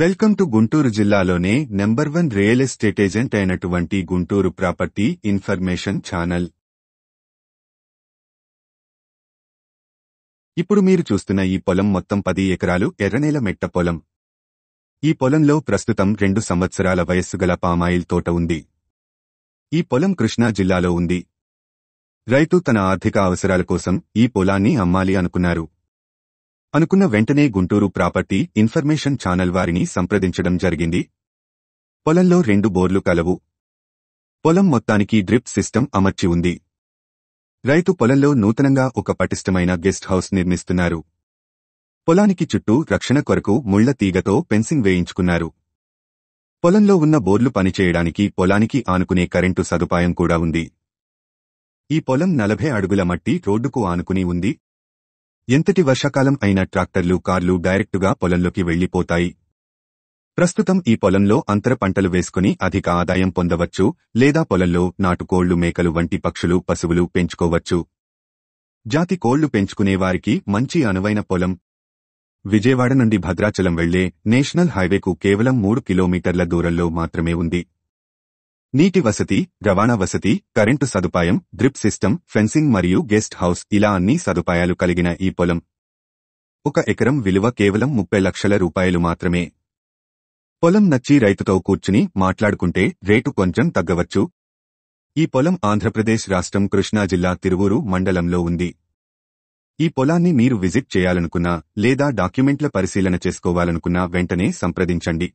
welcome to Guntur జిల్లాలోనే number one real estate agent అయినటువంటి Guntur property information channel ఇప్పుడు మీరు చూస్తున్న ఈ పొలం మొత్తం పది ఎకరాలు ఎర్రనేల మెట్ట పొలం ఈ పొలంలో ప్రస్తుతం రెండు సంవత్సరాల వయస్సు గల పామాయిల్ తోట ఉంది ఈ పొలం కృష్ణా జిల్లాలో ఉంది రైతు తన ఆర్థిక అవసరాల కోసం ఈ పొలాన్ని అమ్మాలి అనుకున్నారు అనుకున్న వెంటనే గుంటూరు ప్రాపర్టీ ఇన్ఫర్మేషన్ ఛానల్ వారిని సంప్రదించడం జరిగింది పొలంలో రెండు బోర్లు కలవు పొలం మొత్తానికి డ్రిప్ సిస్టమ్ అమర్చి ఉంది రైతు పొలంలో నూతనంగా ఒక పటిష్టమైన గెస్ట్ హౌస్ నిర్మిస్తున్నారు పొలానికి చుట్టూ రక్షణ కొరకు ముళ్ల తీగతో పెన్సింగ్ వేయించుకున్నారు పొలంలో ఉన్న బోర్లు పనిచేయడానికి పొలానికి ఆనుకునే కరెంటు సదుపాయం కూడా ఉంది ఈ పొలం నలభై అడుగుల మట్టి రోడ్డుకు ఆనుకుని ఉంది ఎంతటి వర్షాకాలం అయినా ట్రాక్టర్లు కార్లు డైరెక్టుగా పొలంలోకి వెళ్లిపోతాయి ప్రస్తుతం ఈ పొలంలో అంతర పంటలు వేసుకుని అధిక ఆదాయం పొందవచ్చు లేదా పొలంలో నాటుకోళ్లు మేకలు వంటి పక్షులు పశువులు పెంచుకోవచ్చు జాతి కోళ్లు పెంచుకునేవారికి మంచి అనువైన పొలం విజయవాడ నుండి భద్రాచలం వెళ్లే నేషనల్ హైవేకు కేవలం మూడు కిలోమీటర్ల దూరంలో మాత్రమే ఉంది నీటి వసతి రవాణా వసతి కరెంటు సదుపాయం డ్రిప్ సిస్టమ్ ఫెన్సింగ్ మరియు గెస్ట్ హౌస్ ఇలా అన్ని సదుపాయాలు కలిగిన ఈ పొలం ఒక ఎకరం విలువ కేవలం ముప్పై లక్షల రూపాయలు మాత్రమే పొలం నచ్చి రైతుతో కూర్చుని మాట్లాడుకుంటే రేటు కొంచెం తగ్గవచ్చు ఈ పొలం ఆంధ్రప్రదేశ్ రాష్ట్రం కృష్ణా జిల్లా తిరువూరు మండలంలో ఉంది ఈ పొలాన్ని మీరు విజిట్ చేయాలనుకున్నా లేదా డాక్యుమెంట్ల పరిశీలన చేసుకోవాలనుకున్నా వెంటనే సంప్రదించండి